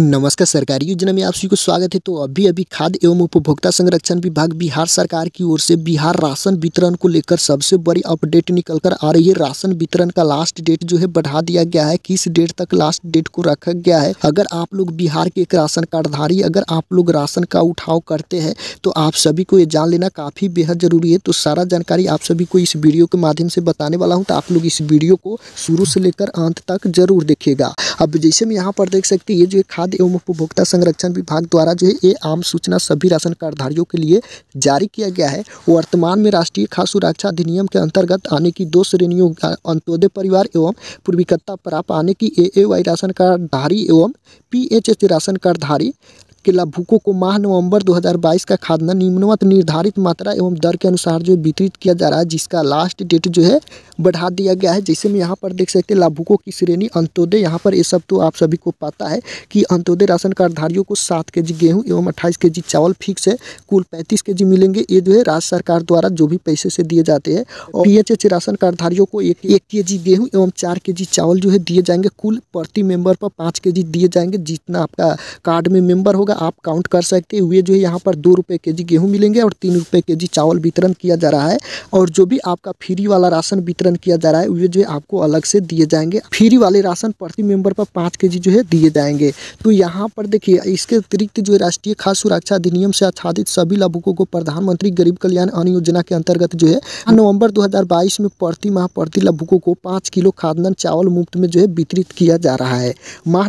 नमस्कार सरकारी योजना में आप सभी को स्वागत है तो अभी अभी खाद्य एवं उपभोक्ता संरक्षण विभाग बिहार सरकार की ओर से बिहार राशन वितरण को लेकर सबसे बड़ी अपडेट निकल कर आ रही है राशन वितरण का लास्ट डेट जो है बढ़ा दिया गया है किस डेट तक लास्ट डेट को रखा गया है अगर आप लोग बिहार के एक राशन कार्डधारी अगर आप लोग राशन का उठाव करते हैं तो आप सभी को ये जान लेना काफ़ी बेहद जरूरी है तो सारा जानकारी आप सभी को इस वीडियो के माध्यम से बताने वाला हूँ तो आप लोग इस वीडियो को शुरू से लेकर अंत तक जरूर देखेगा अब जैसे हम यहाँ पर देख सकते ये जो खाद खाद्य एवं उपभोक्ता संरक्षण विभाग द्वारा जो है ये आम सूचना सभी राशन कार्डधारियों के लिए जारी किया गया है वर्तमान में राष्ट्रीय खाद्य सुरक्षा अधिनियम के अंतर्गत आने की दो श्रेणियों अंत्योदय परिवार एवं पूर्विकता प्राप्त आने की ए ए वाई राशन कार्डधारी एवं पी एच एच राशन कार्डधारी के लाभुकों को माह नवंबर 2022 का खादना निम्नवत निर्धारित मात्रा एवं दर के अनुसार जो वितरित किया जा रहा है जिसका लास्ट डेट जो है बढ़ा दिया गया है जैसे में यहाँ पर देख सकते हैं लाभुकों की श्रेणी अंत्योदय यहाँ पर ये सब तो आप सभी को पता है कि अंत्योदय राशन कार्डधारियों को सात के जी गेहूँ एवं अट्ठाईस के जी चावल फिक्स है कुल पैंतीस के जी मिलेंगे ये जो है राज्य सरकार द्वारा जो भी पैसे से दिए जाते हैं और पी एच एच राशन कार्डधारियों को एक एक के जी गेहूँ एवं चार के जी चावल जो है दिए जाएंगे कुल प्रति मेंबर पर पाँच के जी दिए जाएंगे जितना आपका कार्ड में मेंबर होगा आप काउंट कर सकते हुए जो है यहाँ पर दो रुपये के जी गेहूँ मिलेंगे और तीन रुपये के जी चावल वितरण किया जा रहा है और जो भी आपका फ्री वाला राशन वितरण किया जा रहा है वे जो है आपको अलग से दिए जाएंगे फ्री वाले राशन प्रति मेंबर पर पाँच के जी जो है दिए जाएंगे तो यहाँ पर देखिए इसके अतिरिक्त जो राष्ट्रीय खाद्य सुरक्षा अधिनियम से आच्छादित सभी लाभुकों को प्रधानमंत्री गरीब कल्याण अन्न योजना के अंतर्गत जो है हजार बाईस में प्रति माह प्रति लाभुकों को पाँच किलो खाद्यान्न चावल मुफ्त में जो है वितरित किया जा रहा है माह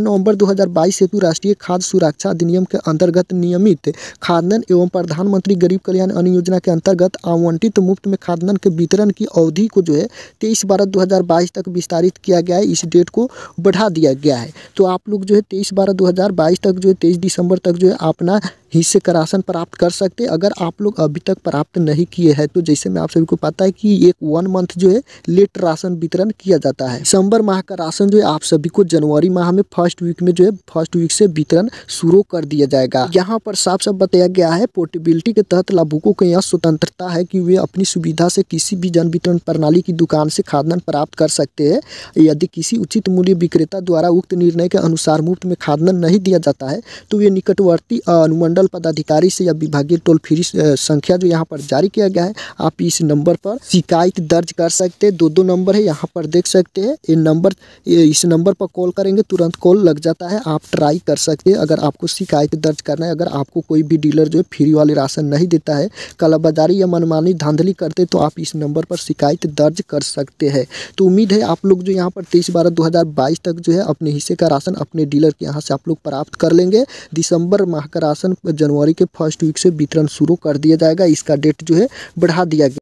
हजार बाईस हेतु राष्ट्रीय खाद्य सुरक्षा अधिनियम के अंतर्गत नियमित खाद्यान्न एवं प्रधानमंत्री गरीब कल्याण अन्न योजना के अंतर्गत आवंटित तो मुफ्त में खाद्यान्न के वितरण की अवधि को जो है तेईस बारह दो हज़ार बाईस तक विस्तारित किया गया है इस डेट को बढ़ा दिया गया है तो आप लोग जो है तेईस बारह दो हज़ार बाईस तक जो है तेईस दिसंबर तक जो है अपना ही से करासन प्राप्त कर सकते हैं अगर आप लोग अभी तक प्राप्त नहीं किए हैं तो जैसे मैं आप सभी को पता है कि एक वन मंथ जो है लेट राशन वितरण किया जाता है दिसंबर माह का राशन जो है आप सभी को जनवरी माह में फर्स्ट वीक में जो है फर्स्ट वीक से वितरण शुरू कर दिया जाएगा यहाँ पर साफ साफ बताया गया है पोर्टेबिलिटी के तहत लाभुकों को यह स्वतंत्रता है की वे अपनी सुविधा से किसी भी जन वितरण प्रणाली की दुकान से खाद्यान्न प्राप्त कर सकते है यदि किसी उचित मूल्य विक्रेता द्वारा उक्त निर्णय के अनुसार मुफ्त में खाद्यान्न नहीं दिया जाता है तो वे निकटवर्ती अनुमंडल मंडल पदाधिकारी से या विभागीय टोल फ्री संख्या जो यहाँ पर जारी किया गया है आप इस नंबर पर शिकायत दर्ज कर सकते हैं दो दो नंबर है यहाँ पर देख सकते हैं ये नंबर इस नंबर पर कॉल करेंगे तुरंत कॉल लग जाता है आप ट्राई कर सकते हैं अगर आपको शिकायत दर्ज करना है अगर आपको कोई भी डीलर जो है फ्री वाले राशन नहीं देता है कालाबाजारी या मनमानी धांधली करते तो आप इस नंबर पर शिकायत दर्ज कर सकते हैं तो उम्मीद है आप लोग जो यहाँ पर तेईस बारह दो तक जो है अपने हिस्से का राशन अपने डीलर के यहाँ से आप लोग प्राप्त कर लेंगे दिसंबर माह का राशन जनवरी के फर्स्ट वीक से वितरण शुरू कर दिया जाएगा इसका डेट जो है बढ़ा दिया गया